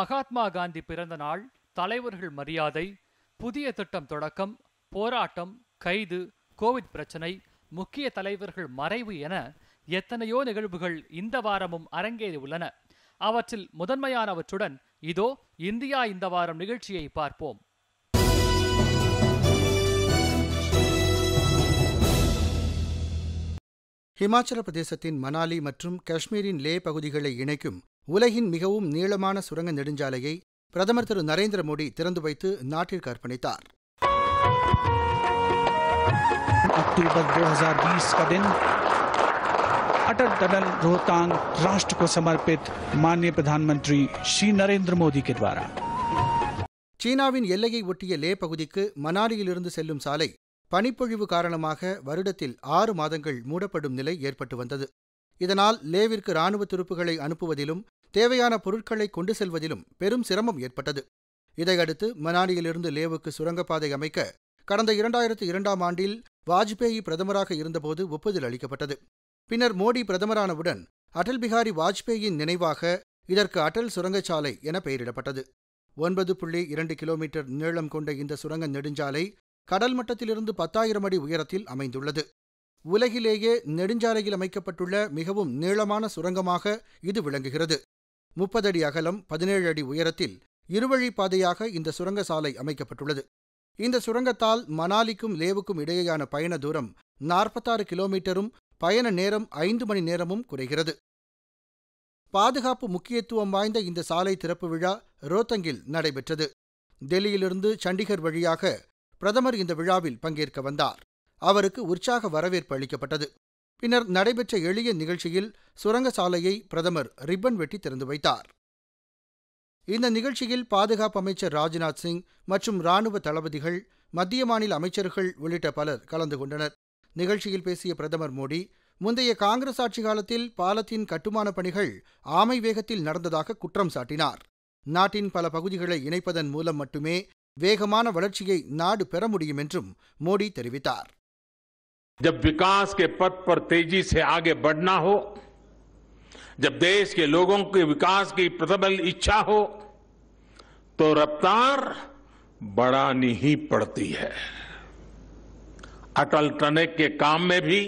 மகாத்மா காந்தி பிறந்த நாள் தலைவர்கள் மரியாதை புதிய திட்டம் தொடக்கம் போராட்டம் கைது கோவிட் பிரச்சனை முக்கிய தலைவர்கள் மறைவு என எத்தனையோ நிகழ்வுகள் இந்த வாரமும் அரங்கேறி உள்ளன அவற்றில் முதன்மையானவற்றுடன் இதோ இந்தியா இந்த வாரம் நிகழ்ச்சியை பார்ப்போம் ஹிமாச்சல பிரதேசத்தின் மனாலி மற்றும் காஷ்மீரின் லே பகுதிகளை இணைக்கும் உலகின் மிகவும் நீளமான சுரங்க நெடுஞ்சாலையை பிரதமர் திரு நரேந்திர மோடி திறந்து வைத்து நாட்டிற்கு அர்ப்பணித்தார் अक्टूबर 2020 का दिन अटल टनल रोहतांग राष्ट्र को समर्पित माननीय प्रधानमंत्री श्री नरेंद्र சீனாவின் எல்லையை ஒட்டிய லே பகுதிக்கு மனாலியிலிருந்து செல்லும் சாலை பனிப்பொழிவு காரணமாக வருடத்தில் ஆறு மாதங்கள் மூடப்படும் நிலை ஏற்பட்டு வந்தது இதனால் லேவிற்கு ராணுவ துருப்புகளை அனுப்புவதிலும் தேவையான பொருட்களை கொண்டு செல்வதிலும் பெரும் சிரமம் ஏற்பட்டது இதையடுத்து மனாலியிலிருந்து லேவுக்கு சுரங்கப்பாதை அமைக்க கடந்த இரண்டாயிரத்து இரண்டாம் ஆண்டில் வாஜ்பேயி பிரதமராக இருந்தபோது ஒப்புதல் அளிக்கப்பட்டது பின்னர் மோடி பிரதமரானவுடன் அடல் பிஹாரி வாஜ்பேயின் நினைவாக இதற்கு அடல் சுரங்கச்சாலை என பெயரிடப்பட்டது ஒன்பது புள்ளி இரண்டு கிலோமீட்டர் நீளம் கொண்ட இந்த சுரங்க நெடுஞ்சாலை கடல் மட்டத்திலிருந்து பத்தாயிரம் அடி உயரத்தில் அமைந்துள்ளது உலகிலேயே நெடுஞ்சாலையில் அமைக்கப்பட்டுள்ள மிகவும் நீளமான சுரங்கமாக இது விளங்குகிறது முப்பது அடி அகலம் பதினேழு அடி உயரத்தில் இருவழி பாதையாக இந்த சுரங்க சாலை அமைக்கப்பட்டுள்ளது இந்த சுரங்கத்தால் மணாலிக்கும் லேவுக்கும் இடையேயான பயண தூரம் நாற்பத்தாறு கிலோமீட்டரும் பயண நேரம் ஐந்து மணி நேரமும் குறைகிறது பாதுகாப்பு முக்கியத்துவம் வாய்ந்த இந்த சாலை திறப்பு விழா ரோத்தங்கில் நடைபெற்றது டெல்லியிலிருந்து சண்டிகர் வழியாக பிரதமர் இந்த விழாவில் பங்கேற்க வந்தார் அவருக்கு உற்சாக வரவேற்பு அளிக்கப்பட்டது பின்னர் நடைபெற்ற எளிய நிகழ்ச்சியில் சுரங்க சாலையை பிரதமர் ரிப்பன் வெட்டி திறந்து வைத்தார் இந்த நிகழ்ச்சியில் பாதுகாப்பு அமைச்சர் ராஜ்நாத் சிங் மற்றும் ராணுவ தளபதிகள் மத்திய மாநில அமைச்சர்கள் உள்ளிட்ட பலர் கலந்து கொண்டனர் நிகழ்ச்சியில் பேசிய பிரதமர் மோடி முந்தைய காங்கிரஸ் ஆட்சி காலத்தில் பாலத்தின் கட்டுமானப் பணிகள் ஆமை வேகத்தில் நடந்ததாக குற்றம் சாட்டினார் நாட்டின் பல பகுதிகளை இணைப்பதன் மூலம் மட்டுமே வேகமான வளர்ச்சியை நாடு பெற முடியும் என்றும் மோடி தெரிவித்தார் जब विकास के पथ पर तेजी से आगे बढ़ना हो जब देश के लोगों के विकास की प्रबल इच्छा हो तो रफ्तार बढ़ानी ही पड़ती है अटल टनेक के काम में भी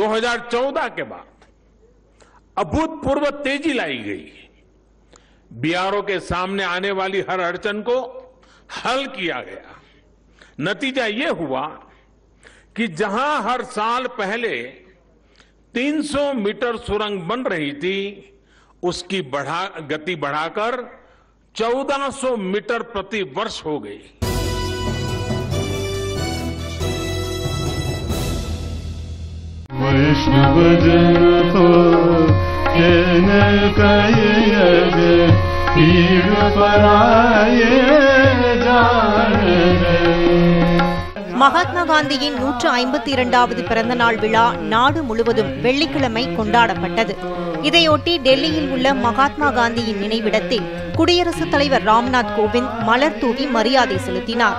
2014 के बाद अभूतपूर्व तेजी लाई गई बीआरओ के सामने आने वाली हर अड़चन को हल किया गया नतीजा ये हुआ कि जहां हर साल पहले 300 मीटर सुरंग बन रही थी उसकी बढ़ा गति बढ़ाकर 1400 मीटर प्रति वर्ष हो गई वैष्णव जन तो जन जान மகாத்மா காந்தியின் நூற்று ஐம்பத்தி இரண்டாவது பிறந்தநாள் விழா நாடு முழுவதும் வெள்ளிக்கிழமை கொண்டாடப்பட்டது இதையொட்டி டெல்லியில் உள்ள மகாத்மா காந்தியின் நினைவிடத்தில் குடியரசுத் தலைவர் ராம்நாத் கோவிந்த் மலர் தூவி மரியாதை செலுத்தினார்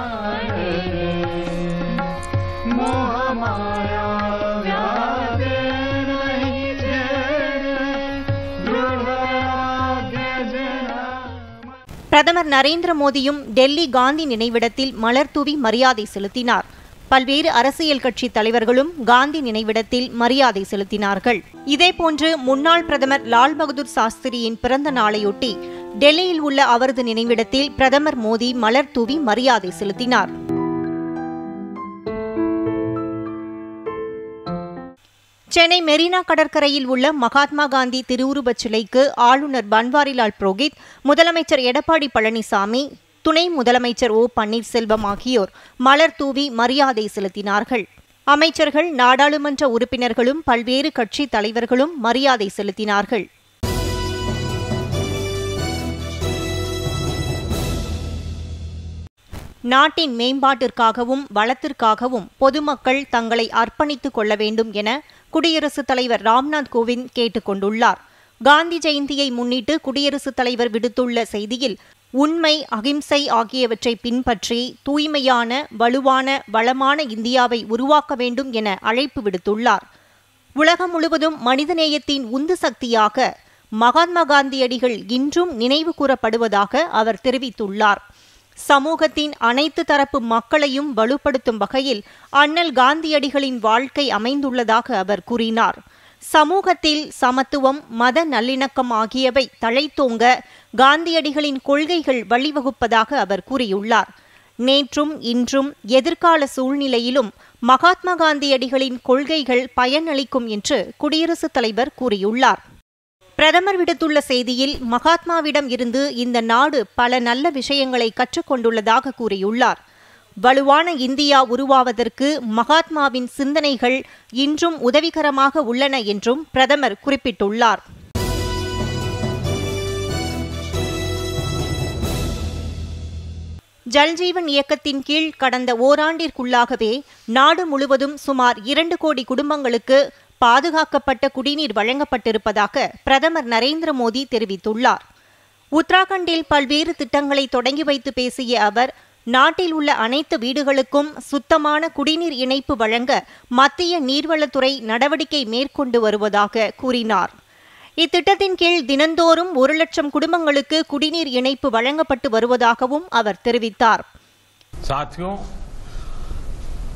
பிரதமர் நரேந்திர மோடியும் டெல்லி காந்தி நினைவிடத்தில் மலர்தூவி மரியாதை செலுத்தினார் பல்வேறு அரசியல் கட்சி தலைவர்களும் காந்தி நினைவிடத்தில் மரியாதை செலுத்தினார்கள் இதேபோன்று முன்னாள் பிரதமர் லால் பகதூர் சாஸ்திரியின் பிறந்த நாளையொட்டி டெல்லியில் உள்ள அவரது நினைவிடத்தில் பிரதமர் மோடி மலர் தூவி மரியாதை செலுத்தினார் சென்னை மெரினா கடற்கரையில் உள்ள மகாத்மா காந்தி திருவுருவச் சிலைக்கு ஆளுநர் பன்வாரிலால் புரோஹித் முதலமைச்சர் எடப்பாடி பழனிசாமி துணை முதலமைச்சர் ஓ பன்னீர்செல்வம் ஆகியோர் மலர் தூவி மரியாதை செலுத்தினார்கள் அமைச்சர்கள் நாடாளுமன்ற உறுப்பினர்களும் பல்வேறு கட்சி தலைவர்களும் மரியாதை செலுத்தினார்கள் நாட்டின் மேம்பாட்டிற்காகவும் வளத்திற்காகவும் பொதுமக்கள் தங்களை அர்ப்பணித்துக் கொள்ள வேண்டும் என குடியரசுத் தலைவர் ராம்நாத் கோவிந்த் கேட்டுக் கொண்டுள்ளார் காந்தி ஜெயந்தியை முன்னிட்டு குடியரசுத் தலைவர் விடுத்துள்ள செய்தியில் உண்மை அகிம்சை ஆகியவற்றை பின்பற்றி தூய்மையான வலுவான வளமான இந்தியாவை உருவாக்க வேண்டும் என அழைப்பு விடுத்துள்ளார் உலகம் முழுவதும் மனிதநேயத்தின் உந்து சக்தியாக மகாத்மா காந்தியடிகள் இன்றும் நினைவு கூறப்படுவதாக அவர் தெரிவித்துள்ளார் சமூகத்தின் அனைத்து தரப்பு மக்களையும் வலுப்படுத்தும் வகையில் அண்ணல் காந்தியடிகளின் வாழ்க்கை அமைந்துள்ளதாக அவர் கூறினார் சமூகத்தில் சமத்துவம் மத நல்லிணக்கம் ஆகியவை தழைத்தோங்க காந்தியடிகளின் கொள்கைகள் வழிவகுப்பதாக அவர் கூறியுள்ளார் நேற்றும் இன்றும் எதிர்கால சூழ்நிலையிலும் மகாத்மா காந்தியடிகளின் கொள்கைகள் பயனளிக்கும் என்று குடியரசுத் தலைவர் கூறியுள்ளார் பிரதமர் விடுத்துள்ள செய்தியில் மகாத்மாவிடம் இருந்து இந்த நாடு பல நல்ல விஷயங்களை கற்றுக்கொண்டுள்ளதாக கூறியுள்ளார் வலுவான இந்தியா உருவாவதற்கு மகாத்மாவின் சிந்தனைகள் இன்றும் உதவிகரமாக உள்ளன என்றும் பிரதமர் குறிப்பிட்டுள்ளார் ஜல்ஜீவன் இயக்கத்தின் கீழ் கடந்த ஓராண்டிற்குள்ளாகவே நாடு முழுவதும் சுமார் இரண்டு கோடி குடும்பங்களுக்கு பாதுகாக்கப்பட்ட குடிநீர் வழங்கப்பட்டிருப்பதாக பிரதமர் நரேந்திர மோடி தெரிவித்துள்ளார் உத்தராகண்டில் பல்வேறு திட்டங்களை தொடங்கி வைத்து பேசிய அவர் நாட்டில் உள்ள அனைத்து வீடுகளுக்கும் சுத்தமான குடிநீர் இணைப்பு வழங்க மத்திய நீர்வளத்துறை நடவடிக்கை மேற்கொண்டு வருவதாக கூறினார் இத்திட்டத்தின் கீழ் தினந்தோறும் ஒரு லட்சம் குடும்பங்களுக்கு குடிநீர் இணைப்பு வழங்கப்பட்டு வருவதாகவும் அவர் தெரிவித்தார்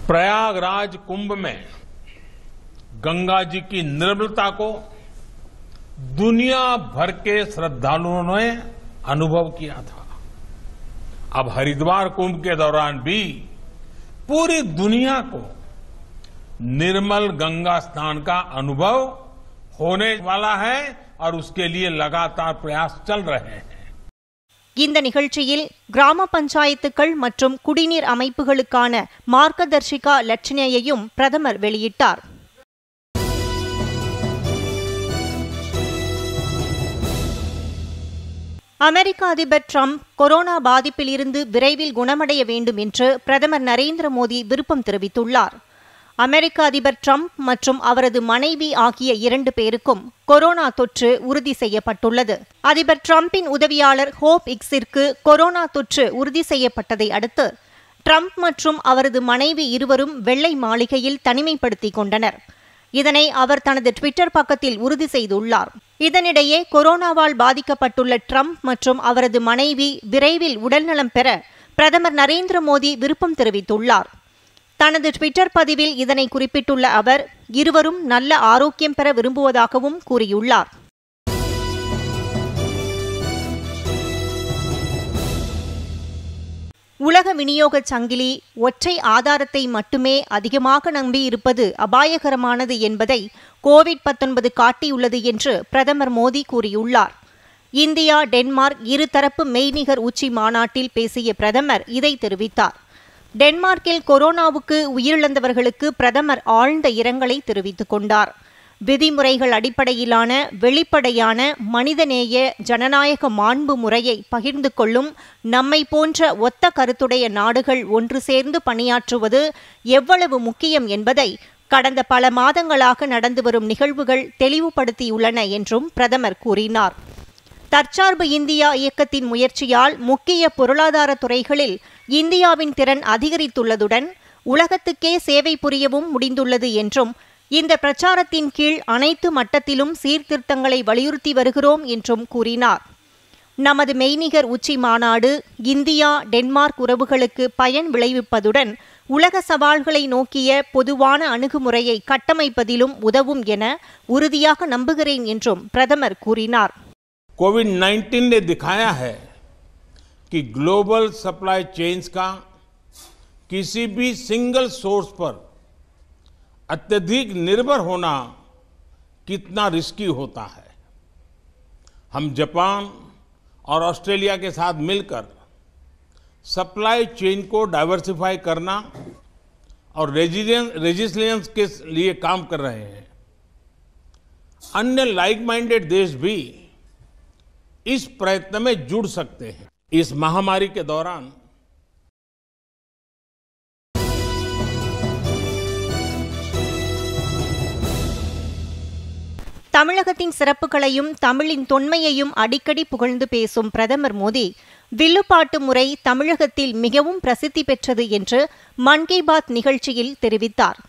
பிரயாகராஜ் கும்பமே गंगा जी की निर्मलता को दुनिया भर के श्रद्धालुओं ने अनुभव किया था अब हरिद्वार कुंभ के दौरान भी पूरी दुनिया को निर्मल गंगा स्नान का अनुभव होने वाला है और उसके लिए लगातार प्रयास चल रहे हैं இந்த நிகழ்ச்சியில் கிராம பஞ்சாயத்துக்கள் மற்றும் குடிநீர் அமைப்புகளுக்கான மார்க்கதர்ஷிகா லட்சணையையும் பிரதமர் வெளியிட்டார் அமெரிக்க அதிபர் ட்ரம்ப் கொரோனா பாதிப்பில் இருந்து விரைவில் குணமடைய வேண்டும் என்று பிரதமர் நரேந்திர மோடி விருப்பம் தெரிவித்துள்ளார் அமெரிக்க அதிபர் ட்ரம்ப் மற்றும் அவரது மனைவி ஆகிய இரண்டு பேருக்கும் கொரோனா தொற்று உறுதி செய்யப்பட்டுள்ளது அதிபர் ட்ரம்ப்பின் உதவியாளர் ஹோப் இக்ஸிற்கு கொரோனா தொற்று உறுதி செய்யப்பட்டதை அடுத்து ட்ரம்ப் மற்றும் அவரது மனைவி இருவரும் வெள்ளை மாளிகையில் தனிமைப்படுத்திக் கொண்டனர் இதனை அவர் தனது ட்விட்டர் பக்கத்தில் உறுதி செய்துள்ளார் இதனிடையே கொரோனாவால் பாதிக்கப்பட்டுள்ள ட்ரம்ப் மற்றும் அவரது மனைவி விரைவில் உடல்நலம் பெற பிரதமர் நரேந்திர மோடி விருப்பம் தெரிவித்துள்ளார் தனது ட்விட்டர் பதிவில் இதனை குறிப்பிட்டுள்ள அவர் இருவரும் நல்ல ஆரோக்கியம் பெற விரும்புவதாகவும் கூறியுள்ளார் உலக விநியோக சங்கிலி ஒற்றை ஆதாரத்தை மட்டுமே அதிகமாக நம்பி இருப்பது அபாயகரமானது என்பதை கோவிட் பத்தொன்பது காட்டியுள்ளது என்று பிரதமர் மோடி கூறியுள்ளார் இந்தியா டென்மார்க் இருதரப்பு மெய்நிகர் உச்சி மாநாட்டில் பேசிய பிரதமர் இதை தெரிவித்தார் டென்மார்க்கில் கொரோனாவுக்கு உயிரிழந்தவர்களுக்கு பிரதமர் ஆழ்ந்த இரங்கலை தெரிவித்துக் கொண்டார் விதிமுறைகள் அடிப்படையிலான வெளிப்படையான மனிதநேய ஜனநாயக மாண்பு முறையை பகிர்ந்து கொள்ளும் நம்மை போன்ற ஒத்த கருத்துடைய நாடுகள் ஒன்று சேர்ந்து பணியாற்றுவது எவ்வளவு முக்கியம் என்பதை கடந்த பல மாதங்களாக நடந்து வரும் நிகழ்வுகள் தெளிவுபடுத்தியுள்ளன என்றும் பிரதமர் கூறினார் தற்சார்பு இந்தியா இயக்கத்தின் முயற்சியால் முக்கிய பொருளாதார துறைகளில் இந்தியாவின் திறன் அதிகரித்துள்ளதுடன் உலகத்துக்கே சேவை புரியவும் முடிந்துள்ளது என்றும் இந்த பிரச்சாரத்தின் கீழ் அனைத்து மட்டத்திலும் சீர்திருத்தங்களை வலியுறுத்தி வருகிறோம் என்றும் கூறினார் நமது மெய்நிகர் உச்சி மாநாடு இந்தியா டென்மார்க் உறவுகளுக்கு பயன் விளைவிப்பதுடன் உலக சவால்களை நோக்கிய பொதுவான அணுகுமுறையை கட்டமைப்பதிலும் உதவும் என உறுதியாக நம்புகிறேன் என்றும் பிரதமர் கூறினார் கோவிட் நைன்டீன் ने दिखाया है कि ग्लोबल सप्लाई चेन्स का किसी अत्यधिक निर्भर होना कितना रिस्की होता है हम जापान और ऑस्ट्रेलिया के साथ मिलकर सप्लाई चेन को डाइवर्सिफाई करना और रेजिलियंस के लिए काम कर रहे हैं अन्य लाइक माइंडेड देश भी इस प्रयत्न में जुड़ सकते हैं इस महामारी के दौरान தமிழகத்தின் சிறப்புகளையும் தமிழின் தொன்மையையும் அடிக்கடி புகழ்ந்து பேசும் பிரதமர் மோடி வில்லுப்பாட்டு முறை தமிழகத்தில் மிகவும் பிரசித்தி பெற்றது என்று மன் கி பாத் நிகழ்ச்சியில் தெரிவித்தார்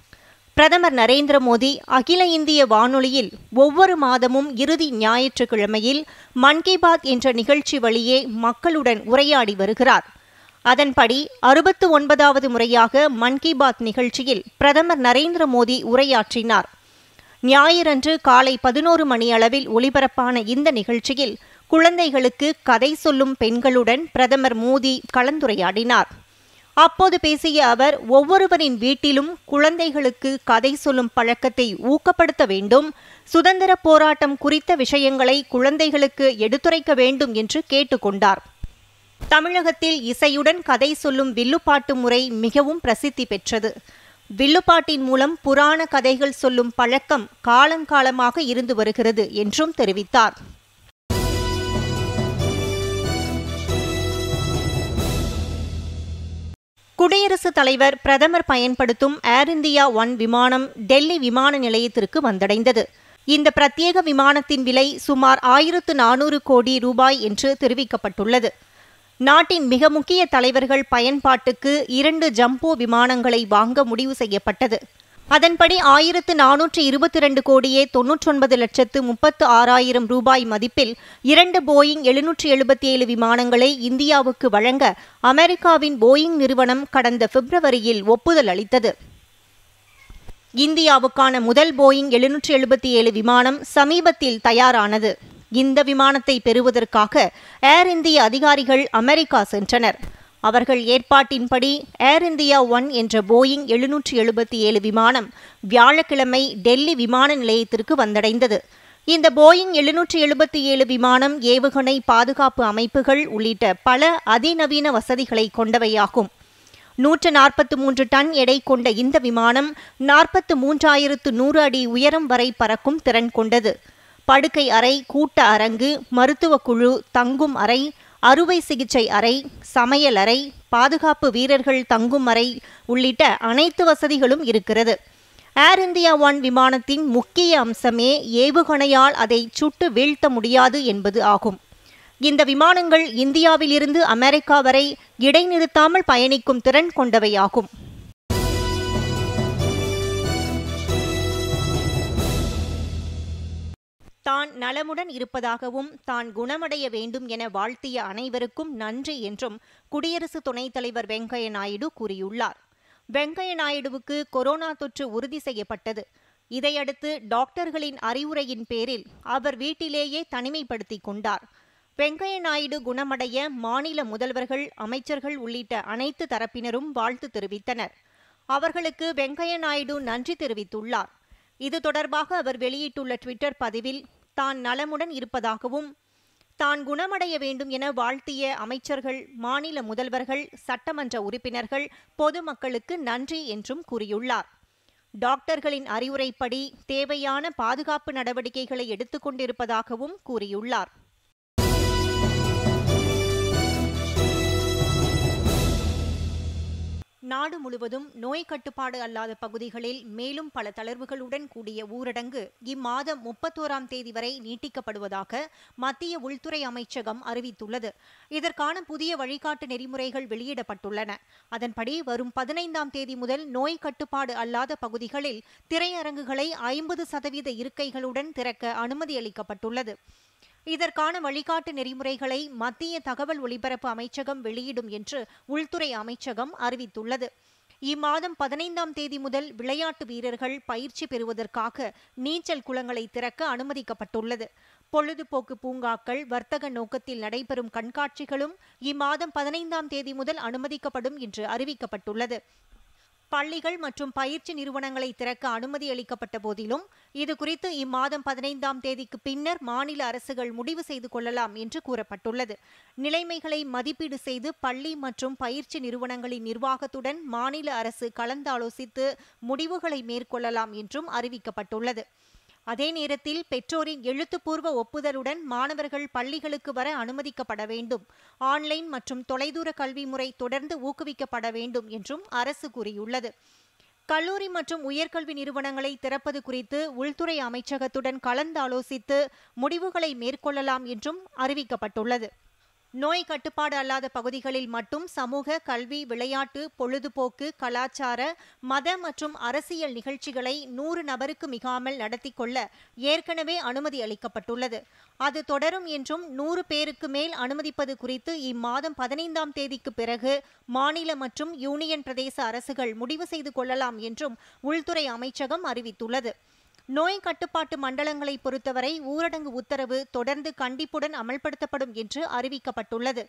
பிரதமர் நரேந்திர மோடி அகில இந்திய வானொலியில் ஒவ்வொரு மாதமும் இறுதி ஞாயிற்றுக்கிழமையில் மன் கி பாத் என்ற நிகழ்ச்சி வழியே மக்களுடன் உரையாடி வருகிறார் அதன்படி அறுபத்து ஒன்பதாவது முறையாக மன் கி பாத் நிகழ்ச்சியில் பிரதமர் நரேந்திர மோடி உரையாற்றினார் ஞாயிறன்று காலை பதினோரு மணி அளவில் ஒலிபரப்பான இந்த நிகழ்ச்சியில் குழந்தைகளுக்கு கதை சொல்லும் பெண்களுடன் பிரதமர் மோடி கலந்துரையாடினார் அப்போது பேசிய அவர் ஒவ்வொருவரின் வீட்டிலும் குழந்தைகளுக்கு கதை சொல்லும் பழக்கத்தை ஊக்கப்படுத்த வேண்டும் சுதந்திர போராட்டம் குறித்த விஷயங்களை குழந்தைகளுக்கு எடுத்துரைக்க வேண்டும் என்று கேட்டுக்கொண்டார் தமிழகத்தில் இசையுடன் கதை சொல்லும் வில்லுப்பாட்டு முறை மிகவும் பிரசித்தி பெற்றது வில்லுப்பாட்டின் மூலம் புராண கதைகள் சொல்லும் பழக்கம் காலங்காலமாக இருந்து வருகிறது என்றும் தெரிவித்தார் குடியரசுத் தலைவர் பிரதமர் பயன்படுத்தும் ஏர் இந்தியா ஒன் விமானம் டெல்லி விமான நிலையத்திற்கு வந்தடைந்தது இந்த பிரத்யேக விமானத்தின் விலை சுமார் ஆயிரத்து நானூறு கோடி ரூபாய் என்று தெரிவிக்கப்பட்டுள்ளது நாட்டின் மிக முக்கிய தலைவர்கள் பயன்பாட்டுக்கு இரண்டு ஜம்போ விமானங்களை வாங்க முடிவு செய்யப்பட்டது அதன்படி ஆயிரத்து நானூற்று இருபத்தி ரெண்டு கோடியே ஒன்பது லட்சத்து முப்பத்து ஆறாயிரம் ரூபாய் மதிப்பில் இரண்டு போயிங் எழுநூற்றி எழுபத்தி ஏழு விமானங்களை இந்தியாவுக்கு வழங்க அமெரிக்காவின் போயிங் நிறுவனம் கடந்த பிப்ரவரியில் ஒப்புதல் அளித்தது இந்தியாவுக்கான முதல் போயிங் எழுநூற்றி எழுபத்தி ஏழு விமானம் சமீபத்தில் தயாரானது இந்த விமானத்தை பெறுவதற்காக ஏர் இந்திய அதிகாரிகள் அமெரிக்கா சென்றனர் அவர்கள் ஏற்பாட்டின்படி ஏர் இந்தியா ஒன் என்ற போயிங் எழுநூற்றி எழுபத்தி ஏழு விமானம் வியாழக்கிழமை டெல்லி விமான நிலையத்திற்கு வந்தடைந்தது இந்த போயிங் எழுநூற்றி எழுபத்தி ஏழு விமானம் ஏவுகணை பாதுகாப்பு அமைப்புகள் உள்ளிட்ட பல அதிநவீன வசதிகளை கொண்டவையாகும் நூற்று நாற்பத்து மூன்று டன் எடை கொண்ட இந்த விமானம் நாற்பத்து மூன்றாயிரத்து நூறு அடி உயரம் வரை பறக்கும் திறன் கொண்டது படுக்கை அறை கூட்ட அரங்கு மருத்துவ குழு தங்கும் அறை அறுவை சிகிச்சை அறை சமையல் அறை பாதுகாப்பு வீரர்கள் தங்கும் அறை உள்ளிட்ட அனைத்து வசதிகளும் இருக்கிறது ஏர் இந்தியா ஒன் விமானத்தின் முக்கிய அம்சமே ஏவுகணையால் அதை சுட்டு வீழ்த்த முடியாது என்பது ஆகும் இந்த விமானங்கள் இந்தியாவிலிருந்து அமெரிக்கா வரை இடைநிறுத்தாமல் பயணிக்கும் திறன் கொண்டவையாகும் தான் நலமுடன் இருப்பதாகவும் தான் குணமடைய வேண்டும் என வாழ்த்திய அனைவருக்கும் நன்றி என்றும் குடியரசு துணைத் தலைவர் வெங்கைய நாயுடு கூறியுள்ளார் வெங்கைய நாயுடுவுக்கு கொரோனா தொற்று உறுதி செய்யப்பட்டது இதையடுத்து டாக்டர்களின் அறிவுரையின் பேரில் அவர் வீட்டிலேயே தனிமைப்படுத்திக் கொண்டார் வெங்கைய நாயுடு குணமடைய மாநில முதல்வர்கள் அமைச்சர்கள் உள்ளிட்ட அனைத்து தரப்பினரும் வாழ்த்து தெரிவித்தனர் அவர்களுக்கு வெங்கைய நாயுடு நன்றி தெரிவித்துள்ளார் இது தொடர்பாக அவர் வெளியிட்டுள்ள ட்விட்டர் பதிவில் தான் நலமுடன் இருப்பதாகவும் தான் குணமடைய வேண்டும் என வாழ்த்திய அமைச்சர்கள் மாநில முதல்வர்கள் சட்டமன்ற உறுப்பினர்கள் பொதுமக்களுக்கு நன்றி என்றும் கூறியுள்ளார் டாக்டர்களின் அறிவுரைப்படி தேவையான பாதுகாப்பு நடவடிக்கைகளை எடுத்துக்கொண்டிருப்பதாகவும் கூறியுள்ளார் நாடு முழுவதும் நோய் கட்டுப்பாடு அல்லாத பகுதிகளில் மேலும் பல தளர்வுகளுடன் கூடிய ஊரடங்கு இம்மாதம் முப்பத்தோராம் தேதி வரை நீட்டிக்கப்படுவதாக மத்திய உள்துறை அமைச்சகம் அறிவித்துள்ளது இதற்கான புதிய வழிகாட்டு நெறிமுறைகள் வெளியிடப்பட்டுள்ளன அதன்படி வரும் பதினைந்தாம் தேதி முதல் நோய் கட்டுப்பாடு அல்லாத பகுதிகளில் திரையரங்குகளை ஐம்பது சதவீத இருக்கைகளுடன் திறக்க அனுமதி அளிக்கப்பட்டுள்ளது இதற்கான வழிகாட்டு நெறிமுறைகளை மத்திய தகவல் ஒலிபரப்பு அமைச்சகம் வெளியிடும் என்று உள்துறை அமைச்சகம் அறிவித்துள்ளது இம்மாதம் பதினைந்தாம் தேதி முதல் விளையாட்டு வீரர்கள் பயிற்சி பெறுவதற்காக நீச்சல் குளங்களை திறக்க அனுமதிக்கப்பட்டுள்ளது பொழுதுபோக்கு பூங்காக்கள் வர்த்தக நோக்கத்தில் நடைபெறும் கண்காட்சிகளும் இம்மாதம் பதினைந்தாம் தேதி முதல் அனுமதிக்கப்படும் என்று அறிவிக்கப்பட்டுள்ளது பள்ளிகள் மற்றும் பயிற்சி நிறுவனங்களை திறக்க அனுமதி அளிக்கப்பட்ட போதிலும் இதுகுறித்து இம்மாதம் பதினைந்தாம் தேதிக்கு பின்னர் மாநில அரசுகள் முடிவு செய்து கொள்ளலாம் என்று கூறப்பட்டுள்ளது நிலைமைகளை மதிப்பீடு செய்து பள்ளி மற்றும் பயிற்சி நிறுவனங்களின் நிர்வாகத்துடன் மாநில அரசு கலந்தாலோசித்து முடிவுகளை மேற்கொள்ளலாம் என்றும் அறிவிக்கப்பட்டுள்ளது அதே நேரத்தில் பெற்றோரின் எழுத்துப்பூர்வ ஒப்புதலுடன் மாணவர்கள் பள்ளிகளுக்கு வர அனுமதிக்கப்பட வேண்டும் ஆன்லைன் மற்றும் தொலைதூர கல்வி முறை தொடர்ந்து ஊக்குவிக்கப்பட வேண்டும் என்றும் அரசு கூறியுள்ளது கல்லூரி மற்றும் உயர்கல்வி நிறுவனங்களை திறப்பது குறித்து உள்துறை அமைச்சகத்துடன் கலந்தாலோசித்து முடிவுகளை மேற்கொள்ளலாம் என்றும் அறிவிக்கப்பட்டுள்ளது நோய் கட்டுப்பாடு அல்லாத பகுதிகளில் மட்டும் சமூக கல்வி விளையாட்டு பொழுதுபோக்கு கலாச்சார மத மற்றும் அரசியல் நிகழ்ச்சிகளை நூறு நபருக்கு மிகாமல் நடத்தி கொள்ள ஏற்கனவே அனுமதி அளிக்கப்பட்டுள்ளது அது தொடரும் என்றும் நூறு பேருக்கு மேல் அனுமதிப்பது குறித்து இம்மாதம் பதினைந்தாம் தேதிக்கு பிறகு மாநில மற்றும் யூனியன் பிரதேச அரசுகள் முடிவு செய்து கொள்ளலாம் என்றும் உள்துறை அமைச்சகம் அறிவித்துள்ளது நோய் கட்டுப்பாட்டு மண்டலங்களை பொறுத்தவரை ஊரடங்கு உத்தரவு தொடர்ந்து கண்டிப்புடன் அமல்படுத்தப்படும் என்று அறிவிக்கப்பட்டுள்ளது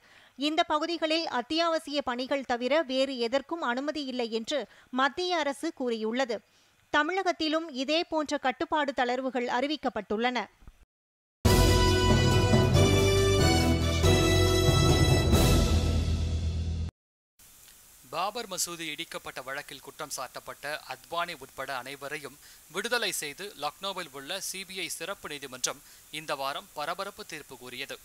இந்த பகுதிகளில் அத்தியாவசிய பணிகள் தவிர வேறு எதற்கும் அனுமதி இல்லை என்று மத்திய அரசு கூறியுள்ளது தமிழகத்திலும் இதே போன்ற கட்டுப்பாடு தளர்வுகள் அறிவிக்கப்பட்டுள்ளன பாபர் மசூதி இடிக்கப்பட்ட வழக்கில் குற்றம் சாட்டப்பட்ட அத்வானி உட்பட அனைவரையும் விடுதலை செய்து லக்னோவில் உள்ள சிபிஐ சிறப்பு நீதிமன்றம் இந்த வாரம் பரபரப்பு தீர்ப்பு கூறியது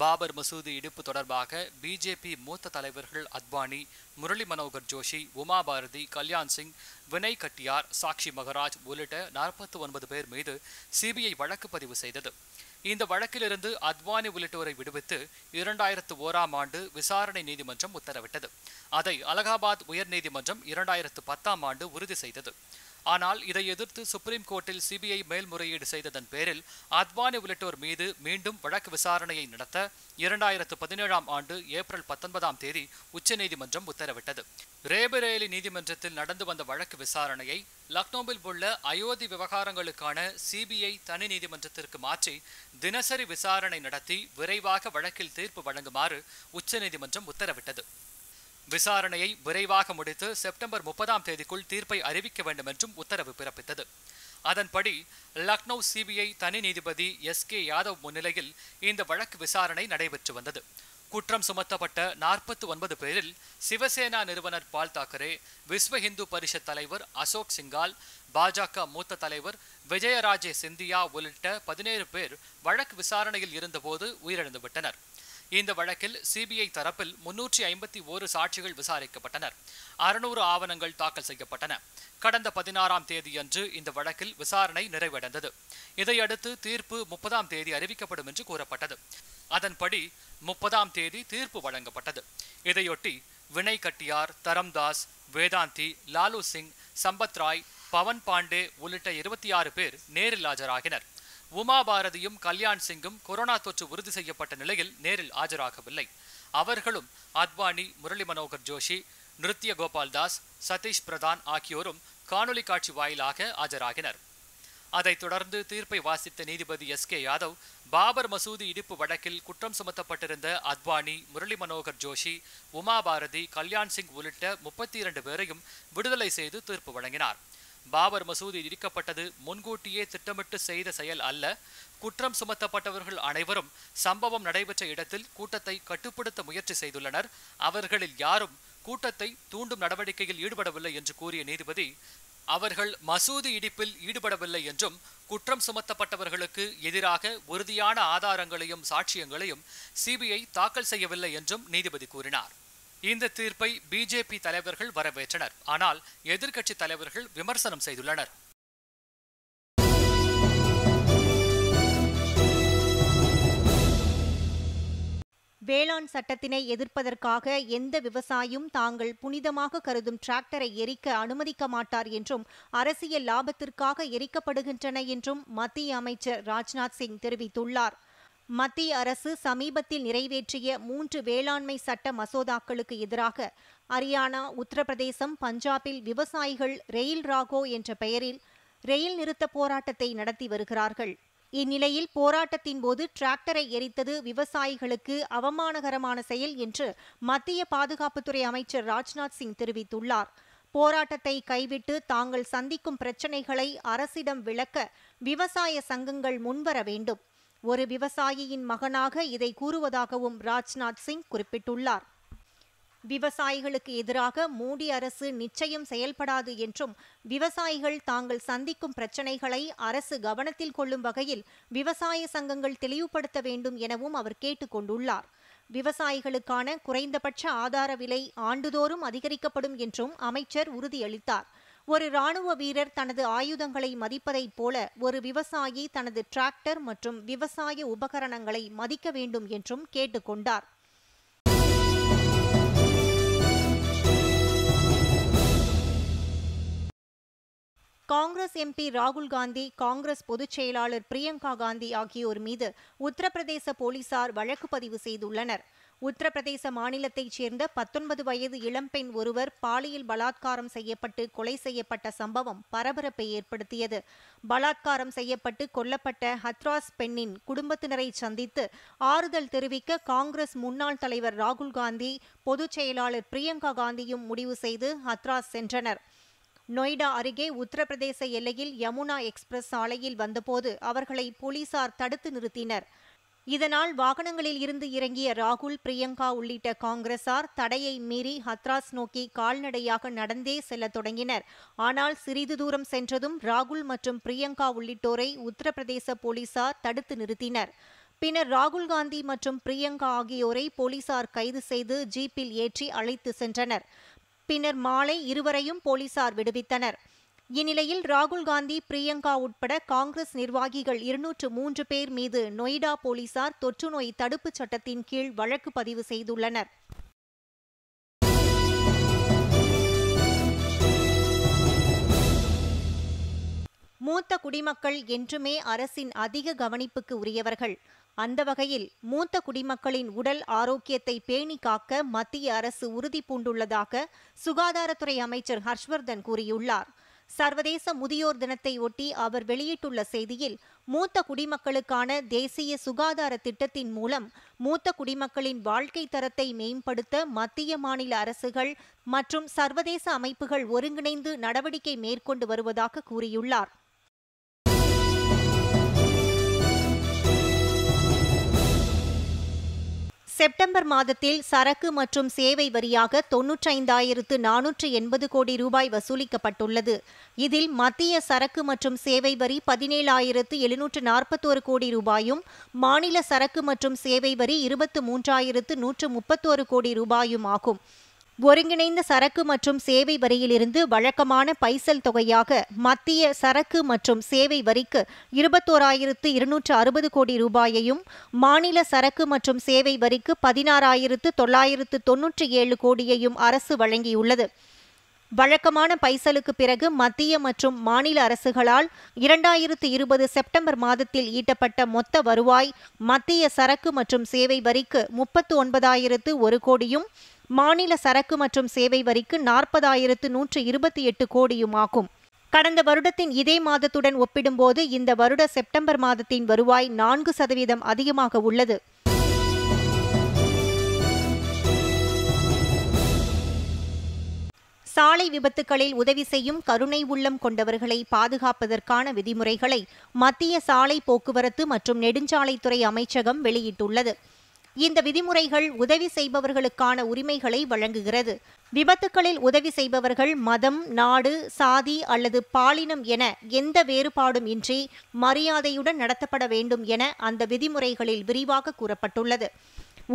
பாபர் மசூதி இடிப்பு தொடர்பாக பிஜேபி மூத்த தலைவர்கள் அத்வானி முரளி மனோகர் ஜோஷி உமா பாரதி கல்யாண் சிங் வினய் கட்டியார் சாக்ஷி மகராஜ் உள்ளிட்ட நாற்பத்தி ஒன்பது பேர் மீது சிபிஐ வழக்கு பதிவு செய்தது இந்த வழக்கிலிருந்து அத்வானி உள்ளிட்டோரை விடுவித்து இரண்டாயிரத்து ஓராம் ஆண்டு விசாரணை நீதிமன்றம் உத்தரவிட்டது அதை அலகாபாத் உயர்நீதிமன்றம் இரண்டாயிரத்து பத்தாம் ஆண்டு உறுதி செய்தது ஆனால் இதை எதிர்த்து சுப்ரீம் கோர்ட்டில் சிபிஐ மேல்முறையீடு செய்ததன் பேரில் அத்வானி உள்ளிட்டோர் மீது மீண்டும் வழக்கு விசாரணையை நடத்த இரண்டாயிரத்து பதினேழாம் ஆண்டு ஏப்ரல் பத்தொன்பதாம் தேதி உச்சநீதிமன்றம் உத்தரவிட்டது ரேபரேலி நீதிமன்றத்தில் நடந்து வந்த வழக்கு விசாரணையை லக்னோவில் உள்ள அயோத்தி விவகாரங்களுக்கான சிபிஐ தனி நீதிமன்றத்திற்கு மாற்றி தினசரி விசாரணை நடத்தி விரைவாக வழக்கில் தீர்ப்பு வழங்குமாறு உச்சநீதிமன்றம் உத்தரவிட்டது விசாரணையை விரைவாக முடித்து செப்டம்பர் முப்பதாம் தேதிக்குள் தீர்ப்பை அறிவிக்க வேண்டும் என்றும் உத்தரவு பிறப்பித்தது அதன்படி லக்னோ சிபிஐ தனி நீதிபதி எஸ் கே யாதவ் முன்னிலையில் இந்த வழக்கு விசாரணை நடைபெற்று வந்தது குற்றம் சுமத்தப்பட்ட நாற்பத்தி ஒன்பது பேரில் சிவசேனா நிறுவனர் பால் தாக்கரே விஸ்வ இந்து பரிஷத் தலைவர் அசோக் சிங்கால் பாஜக மூத்த தலைவர் விஜயராஜே சிந்தியா உள்ளிட்ட பதினேழு பேர் வழக்கு விசாரணையில் இருந்தபோது உயிரிழந்துவிட்டனர் இந்த வழக்கில் சிபிஐ தரப்பில் முன்னூற்றி ஐம்பத்தி ஓரு சாட்சிகள் விசாரிக்கப்பட்டனர் அறுநூறு ஆவணங்கள் தாக்கல் செய்யப்பட்டன கடந்த பதினாறாம் தேதியன்று இந்த வழக்கில் விசாரணை நிறைவடைந்தது இதையடுத்து தீர்ப்பு முப்பதாம் தேதி அறிவிக்கப்படும் என்று கூறப்பட்டது அதன்படி முப்பதாம் தேதி தீர்ப்பு வழங்கப்பட்டது இதையொட்டி வினய் கட்டியார் தரம்தாஸ் வேதாந்தி லாலு சிங் சம்பத் ராய் பவன் பாண்டே உள்ளிட்ட இருபத்தி ஆறு பேர் நேரில் ஆஜராகினர் பாரதியும் கல்யாண் சிங்கும் கொரோனா தொற்று உறுதி செய்யப்பட்ட நிலையில் நேரில் ஆஜராகவில்லை அவர்களும் அத்வானி முரளி மனோகர் ஜோஷி நிருத்ய கோபால் தாஸ் சதீஷ் பிரதான் ஆகியோரும் காணொலி காட்சி வாயிலாக ஆஜராகினர் அதைத் தொடர்ந்து தீர்ப்பை வாசித்த நீதிபதி எஸ் கே யாதவ் பாபர் மசூதி இடிப்பு வழக்கில் குற்றம் சுமத்தப்பட்டிருந்த அத்வானி முரளி மனோகர் ஜோஷி உமா பாரதி கல்யாண் சிங் உள்ளிட்ட முப்பத்தி இரண்டு பேரையும் விடுதலை செய்து தீர்ப்பு வழங்கினார் பாபர் மசூதி இடிக்கப்பட்டது முன்கூட்டியே திட்டமிட்டு செய்த செயல் அல்ல குற்றம் சுமத்தப்பட்டவர்கள் அனைவரும் சம்பவம் நடைபெற்ற இடத்தில் கூட்டத்தை கட்டுப்படுத்த முயற்சி செய்துள்ளனர் அவர்களில் யாரும் கூட்டத்தை தூண்டும் நடவடிக்கையில் ஈடுபடவில்லை என்று கூறிய நீதிபதி அவர்கள் மசூதி இடிப்பில் ஈடுபடவில்லை என்றும் குற்றம் சுமத்தப்பட்டவர்களுக்கு எதிராக உறுதியான ஆதாரங்களையும் சாட்சியங்களையும் சிபிஐ தாக்கல் செய்யவில்லை என்றும் நீதிபதி கூறினார் இந்த தீர்ப்பை பிஜேபி தலைவர்கள் வரவேற்றனர் ஆனால் எதிர்க்கட்சி தலைவர்கள் விமர்சனம் செய்துள்ளனர் வேளாண் சட்டத்தினை எதிர்ப்பதற்காக எந்த விவசாயியும் தாங்கள் புனிதமாக கருதும் டிராக்டரை எரிக்க அனுமதிக்க மாட்டார் என்றும் அரசியல் லாபத்திற்காக எரிக்கப்படுகின்றன என்றும் மத்திய அமைச்சர் ராஜ்நாத் சிங் தெரிவித்துள்ளார் மத்திய அரசு சமீபத்தில் நிறைவேற்றிய மூன்று வேளாண்மை சட்ட மசோதாக்களுக்கு எதிராக ஹரியானா உத்தரப்பிரதேசம் பஞ்சாபில் விவசாயிகள் ரெயில் ராகோ என்ற பெயரில் ரெயில் நிறுத்த போராட்டத்தை நடத்தி வருகிறார்கள் இந்நிலையில் போராட்டத்தின் போது டிராக்டரை எரித்தது விவசாயிகளுக்கு அவமானகரமான செயல் என்று மத்திய பாதுகாப்புத்துறை அமைச்சர் ராஜ்நாத் சிங் தெரிவித்துள்ளார் போராட்டத்தை கைவிட்டு தாங்கள் சந்திக்கும் பிரச்சினைகளை அரசிடம் விளக்க விவசாய சங்கங்கள் முன்வர வேண்டும் ஒரு விவசாயியின் மகனாக இதை கூறுவதாகவும் ராஜ்நாத் சிங் குறிப்பிட்டுள்ளார் விவசாயிகளுக்கு எதிராக மோடி அரசு நிச்சயம் செயல்படாது என்றும் விவசாயிகள் தாங்கள் சந்திக்கும் பிரச்சினைகளை அரசு கவனத்தில் கொள்ளும் வகையில் விவசாய சங்கங்கள் தெளிவுபடுத்த வேண்டும் எனவும் அவர் கேட்டுக்கொண்டுள்ளார் விவசாயிகளுக்கான குறைந்தபட்ச ஆதார விலை ஆண்டுதோறும் அதிகரிக்கப்படும் என்றும் அமைச்சர் உறுதியளித்தார் ஒரு ராணுவ வீரர் தனது ஆயுதங்களை மதிப்பதைப் போல ஒரு விவசாயி தனது டிராக்டர் மற்றும் விவசாய உபகரணங்களை மதிக்க வேண்டும் என்றும் கேட்டுக்கொண்டார் காங்கிரஸ் எம்பி ராகுல் காந்தி காங்கிரஸ் பொதுச் செயலாளர் பிரியங்கா காந்தி ஆகியோர் மீது உத்தரப்பிரதேச போலீசார் வழக்கு பதிவு செய்துள்ளனர் உத்தரப்பிரதேச மாநிலத்தைச் சேர்ந்த பத்தொன்பது வயது இளம்பெண் ஒருவர் பாலியல் பலாத்காரம் செய்யப்பட்டு கொலை செய்யப்பட்ட சம்பவம் பரபரப்பை ஏற்படுத்தியது பலாத்காரம் செய்யப்பட்டு கொல்லப்பட்ட ஹத்ராஸ் பெண்ணின் குடும்பத்தினரை சந்தித்து ஆறுதல் தெரிவிக்க காங்கிரஸ் முன்னாள் தலைவர் ராகுல் காந்தி பொதுச் செயலாளர் பிரியங்கா காந்தியும் முடிவு செய்து ஹத்ராஸ் சென்றனர் நொய்டா அருகே உத்தரப்பிரதேச எல்லையில் யமுனா எக்ஸ்பிரஸ் சாலையில் வந்தபோது அவர்களை போலீசார் தடுத்து நிறுத்தினர் இதனால் வாகனங்களில் இருந்து இறங்கிய ராகுல் பிரியங்கா உள்ளிட்ட காங்கிரசார் தடையை மீறி ஹத்ராஸ் நோக்கி கால்நடையாக நடந்தே செல்ல தொடங்கினர் ஆனால் சிறிது தூரம் சென்றதும் ராகுல் மற்றும் பிரியங்கா உள்ளிட்டோரை உத்தரப்பிரதேச போலீசார் தடுத்து நிறுத்தினர் பின்னர் ராகுல் காந்தி மற்றும் பிரியங்கா ஆகியோரை போலீசார் கைது செய்து ஜீப்பில் ஏற்றி அழைத்து சென்றனர் பின்னர் மாலை இருவரையும் போலீசார் விடுவித்தனர் இந்நிலையில் ராகுல் காந்தி பிரியங்கா உட்பட காங்கிரஸ் நிர்வாகிகள் இருநூற்று மூன்று பேர் மீது நொய்டா போலீசார் தொற்று நோய் தடுப்புச் சட்டத்தின் கீழ் வழக்கு பதிவு செய்துள்ளனர் மூத்த குடிமக்கள் என்றுமே அரசின் அதிக கவனிப்புக்கு உரியவர்கள் அந்த வகையில் மூத்த குடிமக்களின் உடல் ஆரோக்கியத்தை பேணி காக்க மத்திய அரசு உறுதி பூண்டுள்ளதாக சுகாதாரத்துறை அமைச்சர் ஹர்ஷ்வர்தன் கூறியுள்ளார் சர்வதேச முதியோர் தினத்தை ஒட்டி அவர் வெளியிட்டுள்ள செய்தியில் மூத்த குடிமக்களுக்கான தேசிய சுகாதார திட்டத்தின் மூலம் மூத்த குடிமக்களின் வாழ்க்கை தரத்தை மேம்படுத்த மத்திய மாநில அரசுகள் மற்றும் சர்வதேச அமைப்புகள் ஒருங்கிணைந்து நடவடிக்கை மேற்கொண்டு வருவதாக கூறியுள்ளார் செப்டம்பர் மாதத்தில் சரக்கு மற்றும் சேவை வரியாக தொன்னூற்றைந்தாயிரத்து நானூற்று எண்பது கோடி ரூபாய் வசூலிக்கப்பட்டுள்ளது இதில் மத்திய சரக்கு மற்றும் சேவை வரி பதினேழாயிரத்து எழுநூற்று நாற்பத்தோரு கோடி ரூபாயும் மாநில சரக்கு மற்றும் சேவை வரி இருபத்து மூன்றாயிரத்து நூற்று முப்பத்தோரு கோடி ரூபாயும் ஆகும் ஒருங்கிணைந்த சரக்கு மற்றும் சேவை வரியிலிருந்து வழக்கமான பைசல் தொகையாக மத்திய சரக்கு மற்றும் சேவை வரிக்கு இருபத்தோராயிரத்து இருநூற்று அறுபது கோடி ரூபாயையும் மாநில சரக்கு மற்றும் சேவை வரிக்கு பதினாறாயிரத்து தொள்ளாயிரத்து தொன்னூற்றி ஏழு கோடியையும் அரசு வழங்கியுள்ளது வழக்கமான பைசலுக்கு பிறகு மத்திய மற்றும் மாநில அரசுகளால் இரண்டாயிரத்து இருபது செப்டம்பர் மாதத்தில் ஈட்டப்பட்ட மொத்த வருவாய் மத்திய சரக்கு மற்றும் சேவை வரிக்கு முப்பத்து ஒன்பதாயிரத்து ஒரு கோடியும் மாநில சரக்கு மற்றும் சேவை வரிக்கு நாற்பதாயிரத்து நூற்று இருபத்தி எட்டு கோடியும் ஆகும் கடந்த வருடத்தின் இதே மாதத்துடன் ஒப்பிடும்போது இந்த வருட செப்டம்பர் மாதத்தின் வருவாய் நான்கு சதவீதம் அதிகமாக உள்ளது சாலை விபத்துகளில் உதவி செய்யும் கருணை உள்ளம் கொண்டவர்களை பாதுகாப்பதற்கான விதிமுறைகளை மத்திய சாலை போக்குவரத்து மற்றும் நெடுஞ்சாலைத்துறை அமைச்சகம் வெளியிட்டுள்ளது இந்த விதிமுறைகள் உதவி செய்பவர்களுக்கான உரிமைகளை வழங்குகிறது விபத்துகளில் உதவி செய்பவர்கள் மதம் நாடு சாதி அல்லது பாலினம் என எந்த வேறுபாடும் இன்றி மரியாதையுடன் நடத்தப்பட வேண்டும் என அந்த விதிமுறைகளில் விரிவாக கூறப்பட்டுள்ளது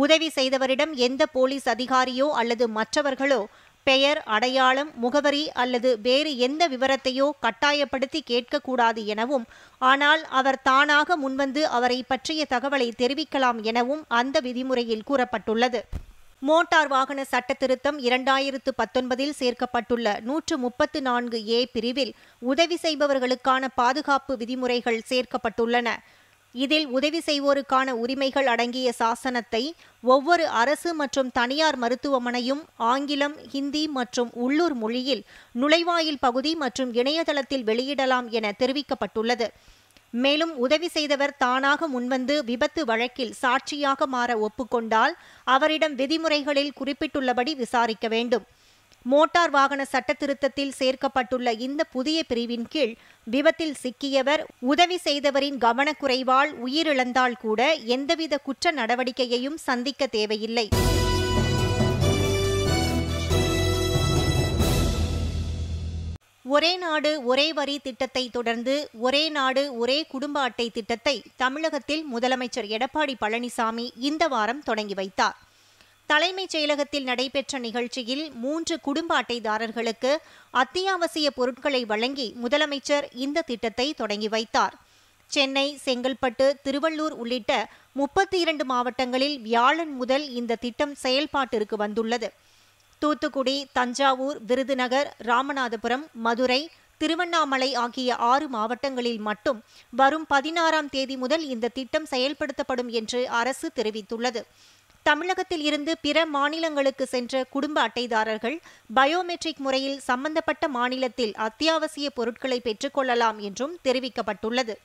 உதவி செய்தவரிடம் எந்த போலீஸ் அதிகாரியோ அல்லது மற்றவர்களோ பெயர் அடையாளம் முகவரி அல்லது வேறு எந்த விவரத்தையோ கட்டாயப்படுத்தி கேட்கக்கூடாது எனவும் ஆனால் அவர் தானாக முன்வந்து அவரை பற்றிய தகவலை தெரிவிக்கலாம் எனவும் அந்த விதிமுறையில் கூறப்பட்டுள்ளது மோட்டார் வாகன சட்ட திருத்தம் இரண்டாயிரத்து பத்தொன்பதில் சேர்க்கப்பட்டுள்ள நூற்று முப்பத்து நான்கு ஏ பிரிவில் உதவி செய்பவர்களுக்கான பாதுகாப்பு விதிமுறைகள் சேர்க்கப்பட்டுள்ளன இதில் உதவி செய்வோருக்கான உரிமைகள் அடங்கிய சாசனத்தை ஒவ்வொரு அரசு மற்றும் தனியார் மருத்துவமனையும் ஆங்கிலம் ஹிந்தி மற்றும் உள்ளூர் மொழியில் நுழைவாயில் பகுதி மற்றும் இணையதளத்தில் வெளியிடலாம் என தெரிவிக்கப்பட்டுள்ளது மேலும் உதவி செய்தவர் தானாக முன்வந்து விபத்து வழக்கில் சாட்சியாக மாற ஒப்புக்கொண்டால் அவரிடம் விதிமுறைகளில் குறிப்பிட்டுள்ளபடி விசாரிக்க வேண்டும் மோட்டார் வாகன சட்ட திருத்தத்தில் சேர்க்கப்பட்டுள்ள இந்த புதிய பிரிவின் கீழ் விபத்தில் சிக்கியவர் உதவி செய்தவரின் கவனக்குறைவால் உயிரிழந்தால் கூட எந்தவித குற்ற நடவடிக்கையையும் சந்திக்க தேவையில்லை ஒரே நாடு ஒரே வரி திட்டத்தை தொடர்ந்து ஒரே நாடு ஒரே குடும்ப அட்டை திட்டத்தை தமிழகத்தில் முதலமைச்சர் எடப்பாடி பழனிசாமி இந்த வாரம் தொடங்கி வைத்தார் தலைமைச் செயலகத்தில் நடைபெற்ற நிகழ்ச்சியில் மூன்று குடும்ப அட்டைதாரர்களுக்கு அத்தியாவசிய பொருட்களை வழங்கி முதலமைச்சர் இந்த திட்டத்தை தொடங்கி வைத்தார் சென்னை செங்கல்பட்டு திருவள்ளூர் உள்ளிட்ட முப்பத்தி இரண்டு மாவட்டங்களில் வியாழன் முதல் இந்த திட்டம் செயல்பாட்டிற்கு வந்துள்ளது தூத்துக்குடி தஞ்சாவூர் விருதுநகர் ராமநாதபுரம் மதுரை திருவண்ணாமலை ஆகிய ஆறு மாவட்டங்களில் மட்டும் வரும் பதினாறாம் தேதி முதல் இந்த திட்டம் செயல்படுத்தப்படும் என்று அரசு தெரிவித்துள்ளது தமிழகத்தில் இருந்து பிற மாநிலங்களுக்கு சென்ற குடும்ப அட்டைதாரர்கள் பயோமெட்ரிக் முறையில் சம்பந்தப்பட்ட மாநிலத்தில் அத்தியாவசிய பொருட்களை பெற்றுக்கொள்ளலாம் என்றும் தெரிவிக்கப்பட்டுள்ளது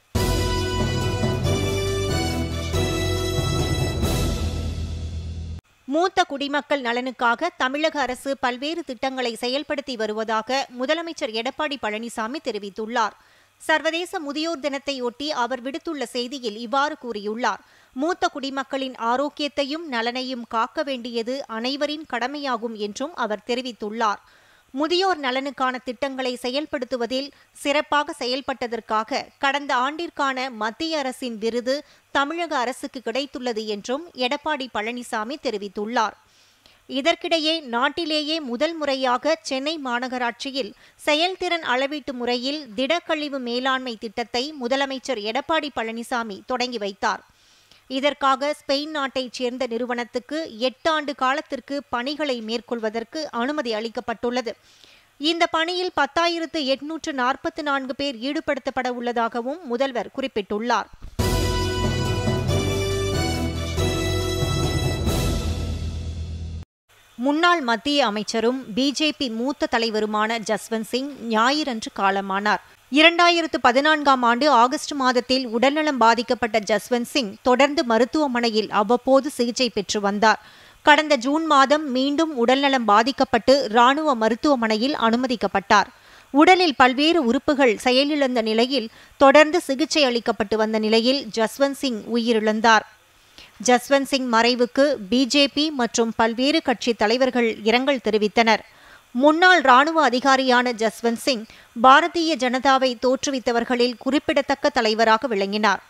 மூத்த குடிமக்கள் நலனுக்காக தமிழக அரசு பல்வேறு திட்டங்களை செயல்படுத்தி வருவதாக முதலமைச்சர் எடப்பாடி பழனிசாமி தெரிவித்துள்ளார் சர்வதேச முதியோர் தினத்தையொட்டி அவர் விடுத்துள்ள செய்தியில் இவ்வாறு கூறியுள்ளார் மூத்த குடிமக்களின் ஆரோக்கியத்தையும் நலனையும் காக்க வேண்டியது அனைவரின் கடமையாகும் என்றும் அவர் தெரிவித்துள்ளார் முதியோர் நலனுக்கான திட்டங்களை செயல்படுத்துவதில் சிறப்பாக செயல்பட்டதற்காக கடந்த ஆண்டிற்கான மத்திய அரசின் விருது தமிழக அரசுக்கு கிடைத்துள்ளது என்றும் எடப்பாடி பழனிசாமி தெரிவித்துள்ளார் இதற்கிடையே நாட்டிலேயே முதல் முறையாக சென்னை மாநகராட்சியில் செயல்திறன் அளவீட்டு முறையில் திடக்கழிவு மேலாண்மை திட்டத்தை முதலமைச்சர் எடப்பாடி பழனிசாமி தொடங்கி வைத்தார் இதற்காக ஸ்பெயின் நாட்டைச் சேர்ந்த நிறுவனத்துக்கு எட்டு ஆண்டு காலத்திற்கு பணிகளை மேற்கொள்வதற்கு அனுமதி அளிக்கப்பட்டுள்ளது இந்த பணியில் பத்தாயிரத்து எட்நூற்று நாற்பத்தி நான்கு பேர் ஈடுபடுத்தப்பட உள்ளதாகவும் முதல்வர் குறிப்பிட்டுள்ளார் முன்னாள் மத்திய அமைச்சரும் பிஜேபி மூத்த தலைவருமான ஜஸ்வந்த் சிங் ஞாயிறன்று காலமானார் இரண்டாயிரத்து பதினான்காம் ஆண்டு ஆகஸ்ட் மாதத்தில் உடல்நலம் பாதிக்கப்பட்ட ஜஸ்வந்த் சிங் தொடர்ந்து மருத்துவமனையில் அவ்வப்போது சிகிச்சை பெற்று வந்தார் கடந்த ஜூன் மாதம் மீண்டும் உடல்நலம் பாதிக்கப்பட்டு ராணுவ மருத்துவமனையில் அனுமதிக்கப்பட்டார் உடலில் பல்வேறு உறுப்புகள் செயலிழந்த நிலையில் தொடர்ந்து சிகிச்சை அளிக்கப்பட்டு வந்த நிலையில் ஜஸ்வந்த் சிங் உயிரிழந்தார் ஜஸ்வந்த் சிங் மறைவுக்கு பிஜேபி மற்றும் பல்வேறு கட்சி தலைவர்கள் இரங்கல் தெரிவித்தனர் முன்னாள் ராணுவ அதிகாரியான ஜஸ்வந்த் சிங் பாரதிய ஜனதாவை தோற்றுவித்தவர்களில் குறிப்பிடத்தக்க தலைவராக விளங்கினார்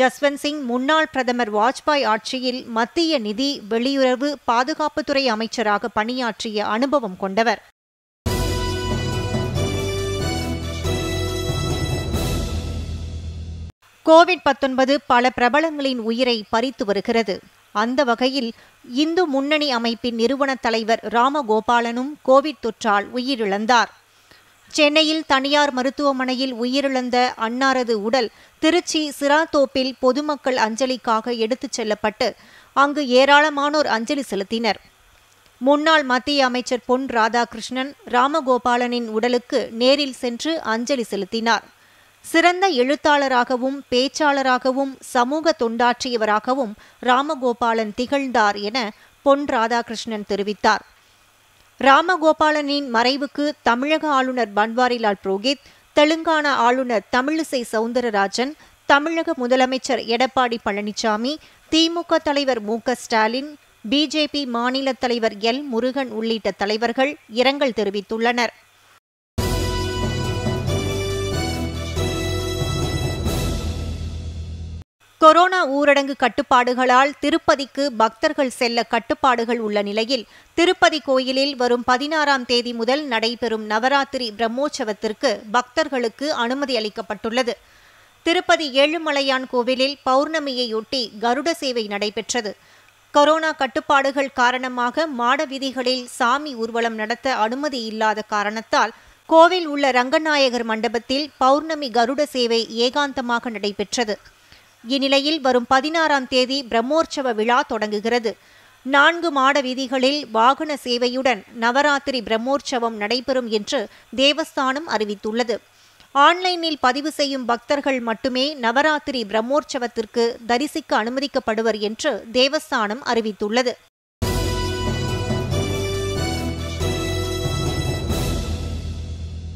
ஜஸ்வந்த் சிங் முன்னாள் பிரதமர் வாஜ்பாய் ஆட்சியில் மத்திய நிதி வெளியுறவு பாதுகாப்புத்துறை அமைச்சராக பணியாற்றிய அனுபவம் கொண்டவர் கோவிட் பத்தொன்பது பல பிரபலங்களின் உயிரை பறித்து வருகிறது அந்த வகையில் இந்து முன்னணி அமைப்பின் நிறுவன தலைவர் ராமகோபாலனும் கோவிட் தொற்றால் உயிரிழந்தார் சென்னையில் தனியார் மருத்துவமனையில் உயிரிழந்த அன்னாரது உடல் திருச்சி சிராத்தோப்பில் பொதுமக்கள் அஞ்சலிக்காக எடுத்துச் செல்லப்பட்டு அங்கு ஏராளமானோர் அஞ்சலி செலுத்தினர் முன்னாள் மத்திய அமைச்சர் பொன் ராதாகிருஷ்ணன் ராமகோபாலனின் உடலுக்கு நேரில் சென்று அஞ்சலி செலுத்தினார் சிறந்த எழுத்தாளராகவும் பேச்சாளராகவும் சமூக தொண்டாற்றியவராகவும் ராமகோபாலன் திகழ்ந்தார் என பொன் ராதாகிருஷ்ணன் தெரிவித்தார் ராமகோபாலனின் மறைவுக்கு தமிழக ஆளுநர் பன்வாரிலால் புரோஹித் தெலுங்கானா ஆளுநர் தமிழிசை சவுந்தரராஜன் தமிழக முதலமைச்சர் எடப்பாடி பழனிசாமி திமுக தலைவர் மு ஸ்டாலின் பிஜேபி மாநில தலைவர் எல் முருகன் உள்ளிட்ட தலைவர்கள் இரங்கல் தெரிவித்துள்ளனர் கொரோனா ஊரடங்கு கட்டுப்பாடுகளால் திருப்பதிக்கு பக்தர்கள் செல்ல கட்டுப்பாடுகள் உள்ள நிலையில் திருப்பதி கோயிலில் வரும் பதினாறாம் தேதி முதல் நடைபெறும் நவராத்திரி பிரம்மோற்சவத்திற்கு பக்தர்களுக்கு அனுமதி அளிக்கப்பட்டுள்ளது திருப்பதி ஏழுமலையான் கோவிலில் பௌர்ணமியையொட்டி கருட சேவை நடைபெற்றது கொரோனா கட்டுப்பாடுகள் காரணமாக மாட விதிகளில் சாமி ஊர்வலம் நடத்த அனுமதி இல்லாத காரணத்தால் கோவில் உள்ள ரங்கநாயகர் மண்டபத்தில் பௌர்ணமி கருட சேவை ஏகாந்தமாக நடைபெற்றது இந்நிலையில் வரும் பதினாறாம் தேதி பிரம்மோற்சவ விழா தொடங்குகிறது நான்கு மாட வீதிகளில் வாகன சேவையுடன் நவராத்திரி பிரம்மோற்சவம் நடைபெறும் என்று தேவஸ்தானம் அறிவித்துள்ளது ஆன்லைனில் பதிவு செய்யும் பக்தர்கள் மட்டுமே நவராத்திரி பிரம்மோற்சவத்திற்கு தரிசிக்க அனுமதிக்கப்படுவர் என்று தேவஸ்தானம் அறிவித்துள்ளது